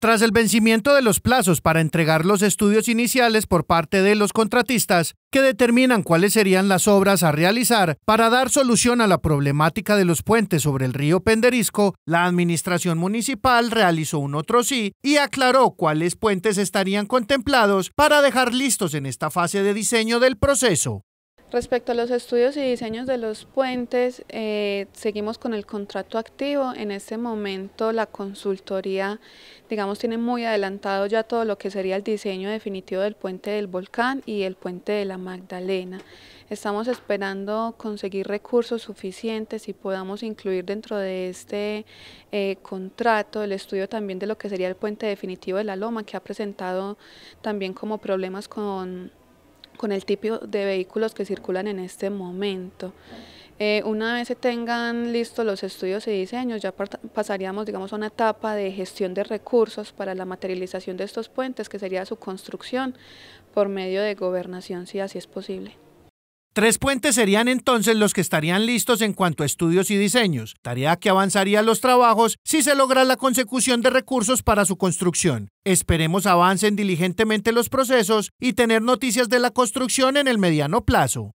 Tras el vencimiento de los plazos para entregar los estudios iniciales por parte de los contratistas, que determinan cuáles serían las obras a realizar para dar solución a la problemática de los puentes sobre el río Penderisco, la administración municipal realizó un otro sí y aclaró cuáles puentes estarían contemplados para dejar listos en esta fase de diseño del proceso. Respecto a los estudios y diseños de los puentes, eh, seguimos con el contrato activo. En este momento la consultoría, digamos, tiene muy adelantado ya todo lo que sería el diseño definitivo del puente del volcán y el puente de la Magdalena. Estamos esperando conseguir recursos suficientes y podamos incluir dentro de este eh, contrato el estudio también de lo que sería el puente definitivo de la Loma, que ha presentado también como problemas con con el tipo de vehículos que circulan en este momento. Eh, una vez se tengan listos los estudios y diseños, ya pasaríamos digamos, a una etapa de gestión de recursos para la materialización de estos puentes, que sería su construcción por medio de gobernación, si así es posible. Tres puentes serían entonces los que estarían listos en cuanto a estudios y diseños, tarea que avanzaría los trabajos si se logra la consecución de recursos para su construcción. Esperemos avancen diligentemente los procesos y tener noticias de la construcción en el mediano plazo.